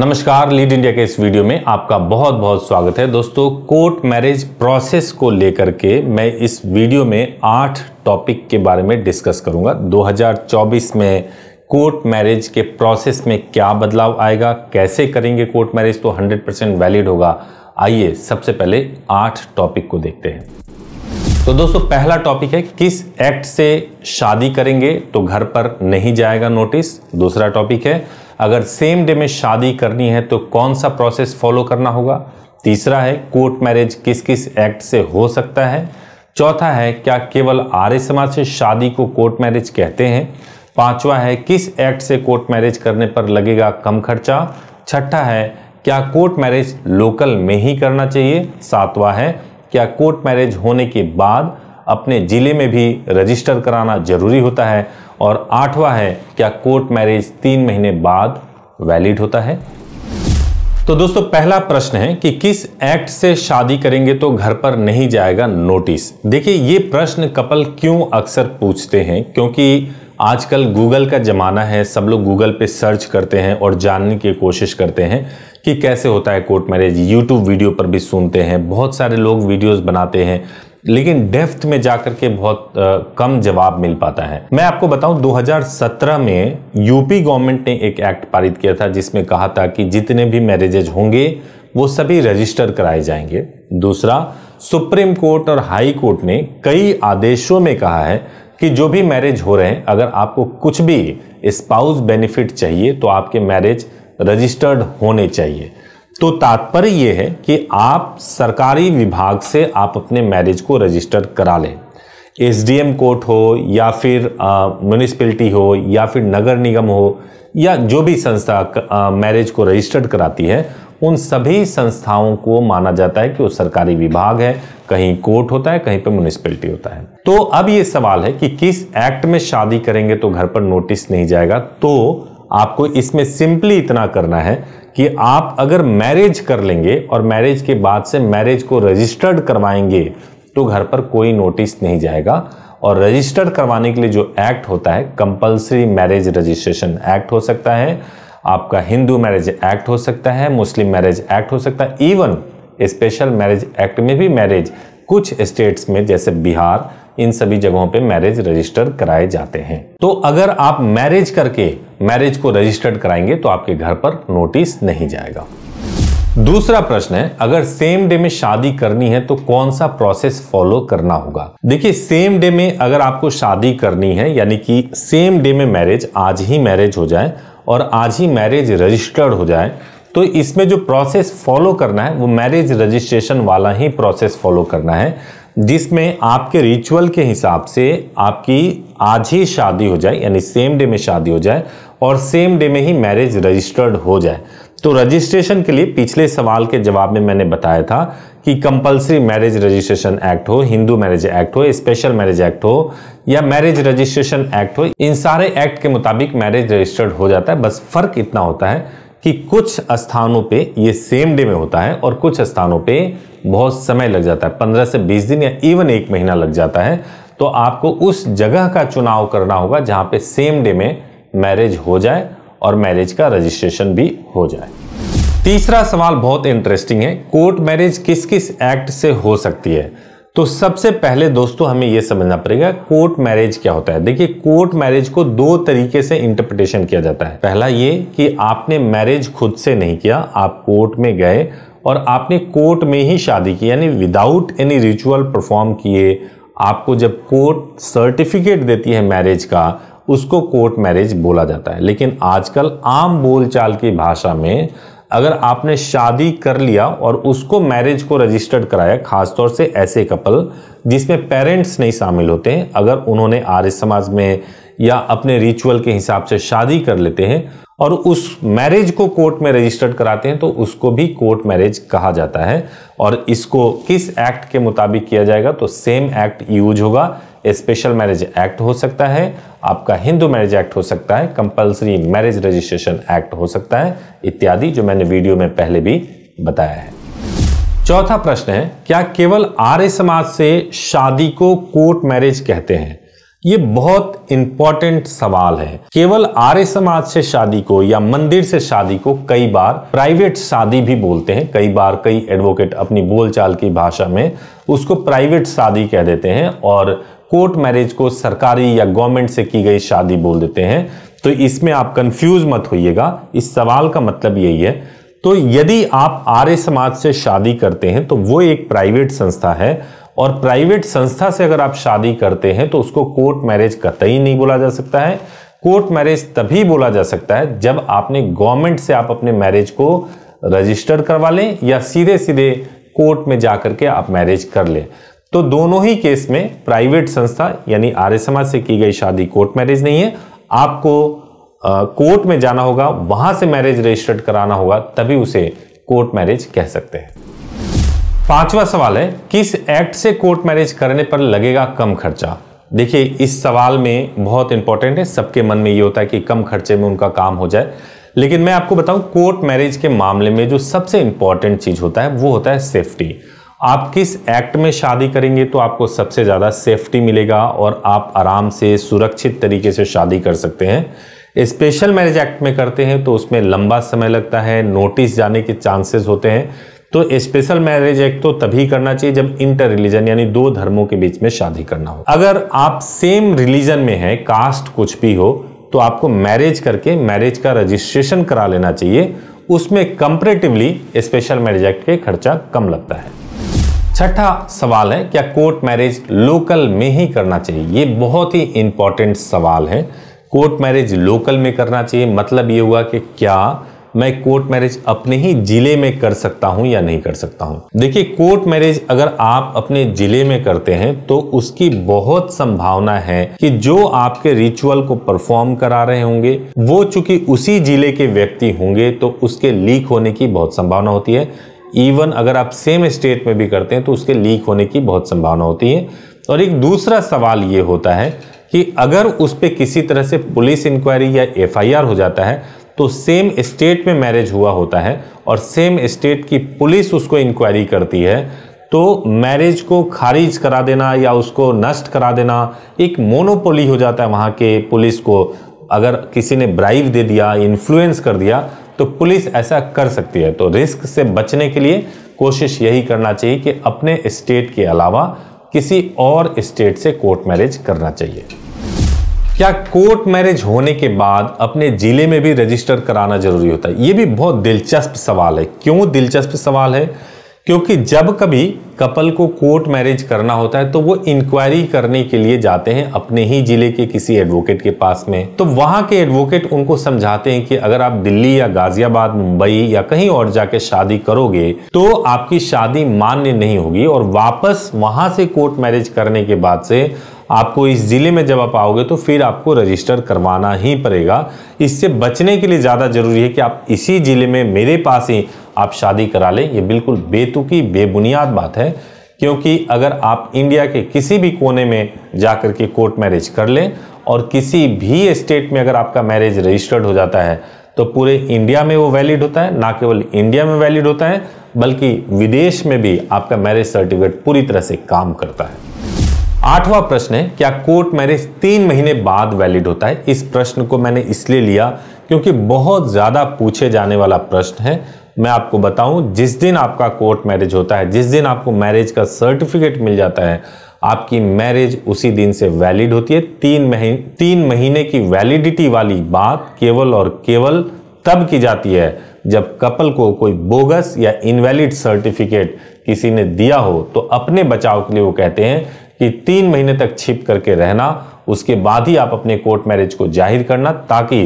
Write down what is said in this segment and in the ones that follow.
नमस्कार lead India के इस वीडियो में आपका बहुत बहुत स्वागत है दोस्तों कोर्ट मैरिज प्रोसेस को लेकर के मैं इस वीडियो में आठ टॉपिक के बारे में डिस्कस करूंगा 2024 में कोर्ट मैरिज के प्रोसेस में क्या बदलाव आएगा कैसे करेंगे कोर्ट मैरिज तो 100 परसेंट वैलिड होगा आइए सबसे पहले आठ टॉपिक को देखते हैं तो दोस्तों पहला टॉपिक है किस एक्ट से शादी करेंगे तो घर पर नहीं जाएगा नोटिस दूसरा टॉपिक है अगर सेम डे में शादी करनी है तो कौन सा प्रोसेस फॉलो करना होगा तीसरा है कोर्ट मैरिज किस किस एक्ट से हो सकता है चौथा है क्या केवल आर्य समाज से शादी को कोर्ट मैरिज कहते हैं पांचवा है किस एक्ट से कोर्ट मैरिज करने पर लगेगा कम खर्चा छठा है क्या कोर्ट मैरिज लोकल में ही करना चाहिए सातवा है क्या कोर्ट मैरिज होने के बाद अपने ज़िले में भी रजिस्टर कराना जरूरी होता है और आठवां है क्या कोर्ट मैरिज तीन महीने बाद वैलिड होता है तो दोस्तों पहला प्रश्न है कि किस एक्ट से शादी करेंगे तो घर पर नहीं जाएगा नोटिस देखिए ये प्रश्न कपल क्यों अक्सर पूछते हैं क्योंकि आजकल गूगल का ज़माना है सब लोग गूगल पे सर्च करते हैं और जानने की कोशिश करते हैं कि कैसे होता है कोर्ट मैरिज यूट्यूब वीडियो पर भी सुनते हैं बहुत सारे लोग वीडियोस बनाते हैं लेकिन डेफ्थ में जाकर के बहुत कम जवाब मिल पाता है मैं आपको बताऊं 2017 में यूपी गवर्नमेंट ने एक एक्ट पारित किया था जिसमें कहा था कि जितने भी मैरिजेज होंगे वो सभी रजिस्टर कराए जाएंगे दूसरा सुप्रीम कोर्ट और हाई कोर्ट ने कई आदेशों में कहा है कि जो भी मैरिज हो रहे हैं अगर आपको कुछ भी स्पाउस बेनिफिट चाहिए तो आपके मैरिज रजिस्टर्ड होने चाहिए तो तात्पर्य ये है कि आप सरकारी विभाग से आप अपने मैरिज को रजिस्टर करा लें एस डी एम कोर्ट हो या फिर म्यूनिसपैलिटी हो या फिर नगर निगम हो या जो भी संस्था मैरिज को रजिस्टर्ड कराती है उन सभी संस्थाओं को माना जाता है कि वो सरकारी विभाग है कहीं कोर्ट होता है कहीं पर म्यूनिसपैलिटी होता है तो अब ये सवाल है कि किस एक्ट में शादी करेंगे तो घर पर नोटिस नहीं जाएगा तो आपको इसमें सिंपली इतना करना है कि आप अगर मैरिज कर लेंगे और मैरिज के बाद से मैरिज को रजिस्टर्ड करवाएंगे तो घर पर कोई नोटिस नहीं जाएगा और रजिस्टर्ड करवाने के लिए जो एक्ट होता है कंपलसरी मैरिज रजिस्ट्रेशन एक्ट हो सकता है आपका हिंदू मैरिज एक्ट हो सकता है मुस्लिम मैरिज एक्ट हो सकता है इवन स्पेशल मैरिज एक्ट में भी मैरिज कुछ स्टेट्स में जैसे बिहार इन सभी जगहों पे मैरिज रजिस्टर कराए जाते हैं तो अगर आप मैरिज करके मैरिज को रजिस्टर्ड कराएंगे तो आपके घर पर नोटिस नहीं जाएगा दूसरा प्रश्न है अगर सेम डे में शादी करनी है तो कौन सा प्रोसेस फॉलो करना होगा देखिए सेम डे में अगर आपको शादी करनी है यानी कि सेम डे में मैरिज आज ही मैरिज हो जाए और आज ही मैरिज रजिस्टर्ड हो जाए तो इसमें जो प्रोसेस फॉलो करना है वो मैरिज रजिस्ट्रेशन वाला ही प्रोसेस फॉलो करना है जिसमें आपके रिचुअल के हिसाब से आपकी आज ही शादी हो जाए यानी सेम डे में शादी हो जाए और सेम डे में ही मैरिज रजिस्टर्ड हो जाए तो रजिस्ट्रेशन के लिए पिछले सवाल के जवाब में मैंने बताया था कि कंपलसरी मैरिज रजिस्ट्रेशन एक्ट हो हिंदू मैरिज एक्ट हो स्पेशल मैरिज एक्ट हो या मैरिज रजिस्ट्रेशन एक्ट हो इन सारे एक्ट के मुताबिक मैरिज रजिस्टर्ड हो जाता है बस फर्क इतना होता है कि कुछ स्थानों पे ये सेम डे में होता है और कुछ स्थानों पे बहुत समय लग जाता है पंद्रह से बीस दिन या इवन एक महीना लग जाता है तो आपको उस जगह का चुनाव करना होगा जहाँ पे सेम डे में मैरिज हो जाए और मैरिज का रजिस्ट्रेशन भी हो जाए तीसरा सवाल बहुत इंटरेस्टिंग है कोर्ट मैरिज किस किस एक्ट से हो सकती है तो सबसे पहले दोस्तों हमें यह समझना पड़ेगा कोर्ट मैरिज क्या होता है देखिए कोर्ट मैरिज को दो तरीके से इंटरप्रिटेशन किया जाता है पहला ये कि आपने मैरिज खुद से नहीं किया आप कोर्ट में गए और आपने कोर्ट में ही शादी की यानी विदाउट एनी रिचुअल परफॉर्म किए आपको जब कोर्ट सर्टिफिकेट देती है मैरिज का उसको कोर्ट मैरिज बोला जाता है लेकिन आजकल आम बोलचाल की भाषा में अगर आपने शादी कर लिया और उसको मैरिज को रजिस्टर्ड कराया खासतौर से ऐसे कपल जिसमें पेरेंट्स नहीं शामिल होते हैं अगर उन्होंने आर्य समाज में या अपने रिचुअल के हिसाब से शादी कर लेते हैं और उस मैरिज को कोर्ट में रजिस्टर्ड कराते हैं तो उसको भी कोर्ट मैरिज कहा जाता है और इसको किस एक्ट के मुताबिक किया जाएगा तो सेम एक्ट यूज होगा स्पेशल मैरिज एक्ट हो सकता है आपका हिंदू मैरिज एक्ट हो सकता है कंपलसरी मैरिज रजिस्ट्रेशन एक्ट हो सकता है इत्यादि जो मैंने वीडियो में पहले भी बताया है चौथा प्रश्न है क्या केवल आर्य समाज से शादी को कोर्ट मैरिज कहते हैं ये बहुत इंपॉर्टेंट सवाल है केवल आर्य समाज से शादी को या मंदिर से शादी को कई बार प्राइवेट शादी भी बोलते हैं कई बार कई एडवोकेट अपनी बोलचाल की भाषा में उसको प्राइवेट शादी कह देते हैं और कोर्ट मैरिज को सरकारी या गवर्नमेंट से की गई शादी बोल देते हैं तो इसमें आप कंफ्यूज मत होइएगा इस सवाल का मतलब यही है तो यदि आप आर्य समाज से शादी करते हैं तो वो एक प्राइवेट संस्था है और प्राइवेट संस्था से अगर आप शादी करते हैं तो उसको कोर्ट मैरिज कतई नहीं बोला जा सकता है कोर्ट मैरिज तभी बोला जा सकता है जब आपने गवर्नमेंट से आप अपने मैरिज को रजिस्टर करवा लें या सीधे सीधे कोर्ट में जाकर के आप मैरिज कर लें तो दोनों ही केस में प्राइवेट संस्था यानी आर्य समाज से की गई शादी कोर्ट मैरिज नहीं है आपको कोर्ट में जाना होगा वहां से मैरिज रजिस्टर्ड कराना होगा तभी उसे कोर्ट मैरिज कह सकते हैं पांचवा सवाल है किस एक्ट से कोर्ट मैरिज करने पर लगेगा कम खर्चा देखिए इस सवाल में बहुत इंपॉर्टेंट है सबके मन में ये होता है कि कम खर्चे में उनका काम हो जाए लेकिन मैं आपको बताऊं कोर्ट मैरिज के मामले में जो सबसे इंपॉर्टेंट चीज होता है वो होता है सेफ्टी आप किस एक्ट में शादी करेंगे तो आपको सबसे ज़्यादा सेफ्टी मिलेगा और आप आराम से सुरक्षित तरीके से शादी कर सकते हैं स्पेशल मैरिज एक्ट में करते हैं तो उसमें लंबा समय लगता है नोटिस जाने के चांसेस होते हैं तो स्पेशल मैरिज एक्ट तो तभी करना चाहिए जब इंटर रिलीजन यानी दो धर्मों के बीच में शादी करना हो अगर आप सेम रिलीजन में हैं कास्ट कुछ भी हो तो आपको मैरिज करके मैरिज का रजिस्ट्रेशन करा लेना चाहिए उसमें कंपेरेटिवली स्पेशल मैरिज एक्ट के खर्चा कम लगता है छठा सवाल है क्या कोर्ट मैरिज लोकल में ही करना चाहिए ये बहुत ही इंपॉर्टेंट सवाल है कोर्ट मैरिज लोकल में करना चाहिए मतलब ये हुआ कि क्या मैं कोर्ट मैरिज अपने ही जिले में कर सकता हूं या नहीं कर सकता हूं देखिए कोर्ट मैरिज अगर आप अपने जिले में करते हैं तो उसकी बहुत संभावना है कि जो आपके रिचुअल को परफॉर्म करा रहे होंगे वो चूंकि उसी जिले के व्यक्ति होंगे तो उसके लीक होने की बहुत संभावना होती है इवन अगर आप सेम स्टेट में भी करते हैं तो उसके लीक होने की बहुत संभावना होती है और एक दूसरा सवाल ये होता है कि अगर उस पर किसी तरह से पुलिस इंक्वायरी या एफआईआर हो जाता है तो सेम स्टेट में मैरिज हुआ होता है और सेम स्टेट की पुलिस उसको इंक्वायरी करती है तो मैरिज को खारिज करा देना या उसको नष्ट करा देना एक मोनोपोली हो जाता है वहाँ के पुलिस को अगर किसी ने ब्राइव दे दिया इन्फ्लुएंस कर दिया तो पुलिस ऐसा कर सकती है तो रिस्क से बचने के लिए कोशिश यही करना चाहिए कि अपने स्टेट के अलावा किसी और स्टेट से कोर्ट मैरिज करना चाहिए क्या कोर्ट मैरिज होने के बाद अपने ज़िले में भी रजिस्टर कराना जरूरी होता है ये भी बहुत दिलचस्प सवाल है क्यों दिलचस्प सवाल है क्योंकि जब कभी कपल को कोर्ट मैरिज करना होता है तो वो इंक्वायरी करने के लिए जाते हैं अपने ही जिले के किसी एडवोकेट के पास में तो वहाँ के एडवोकेट उनको समझाते हैं कि अगर आप दिल्ली या गाजियाबाद मुंबई या कहीं और जाके शादी करोगे तो आपकी शादी मान्य नहीं होगी और वापस वहां से कोर्ट मैरिज करने के बाद से आपको इस ज़िले में जब आप आओगे तो फिर आपको रजिस्टर करवाना ही पड़ेगा इससे बचने के लिए ज़्यादा ज़रूरी है कि आप इसी ज़िले में मेरे पास ही आप शादी करा लें ये बिल्कुल बेतुकी बेबुनियाद बात है क्योंकि अगर आप इंडिया के किसी भी कोने में जा कर के कोर्ट मैरिज कर लें और किसी भी स्टेट में अगर आपका मैरिज रजिस्टर्ड हो जाता है तो पूरे इंडिया में वो वैलिड होता है ना केवल इंडिया में वैलिड होता है बल्कि विदेश में भी आपका मैरिज सर्टिफिकेट पूरी तरह से काम करता है आठवां प्रश्न है क्या कोर्ट मैरिज तीन महीने बाद वैलिड होता है इस प्रश्न को मैंने इसलिए लिया क्योंकि बहुत ज़्यादा पूछे जाने वाला प्रश्न है मैं आपको बताऊं जिस दिन आपका कोर्ट मैरिज होता है जिस दिन आपको मैरिज का सर्टिफिकेट मिल जाता है आपकी मैरिज उसी दिन से वैलिड होती है तीन महीने तीन महीने की वैलिडिटी वाली बात केवल और केवल तब की जाती है जब कपल को कोई बोगस या इनवैलिड सर्टिफिकेट किसी ने दिया हो तो अपने बचाव के लिए वो कहते हैं कि तीन महीने तक छिप करके रहना उसके बाद ही आप अपने कोर्ट मैरिज को जाहिर करना ताकि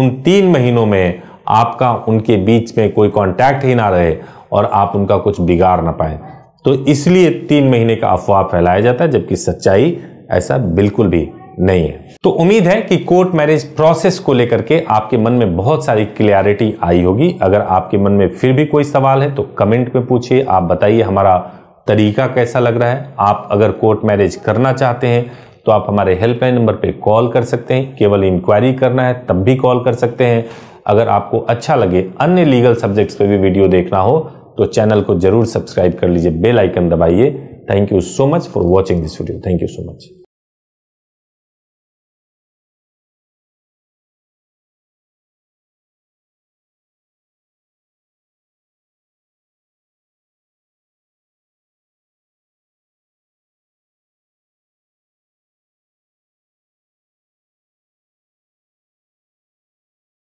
उन तीन महीनों में आपका उनके बीच में कोई कांटेक्ट ही ना रहे और आप उनका कुछ बिगाड़ ना पाए तो इसलिए तीन महीने का अफवाह फैलाया जाता है जबकि सच्चाई ऐसा बिल्कुल भी नहीं है तो उम्मीद है कि कोर्ट मैरिज प्रोसेस को लेकर के आपके मन में बहुत सारी क्लियरिटी आई होगी अगर आपके मन में फिर भी कोई सवाल है तो कमेंट में पूछिए आप बताइए हमारा तरीका कैसा लग रहा है आप अगर कोर्ट मैरिज करना चाहते हैं तो आप हमारे हेल्पलाइन नंबर पे कॉल कर सकते हैं केवल इंक्वायरी करना है तब भी कॉल कर सकते हैं अगर आपको अच्छा लगे अन्य लीगल सब्जेक्ट्स पे भी वीडियो देखना हो तो चैनल को जरूर सब्सक्राइब कर लीजिए बेल आइकन दबाइए thank you so much for watching this video thank you so much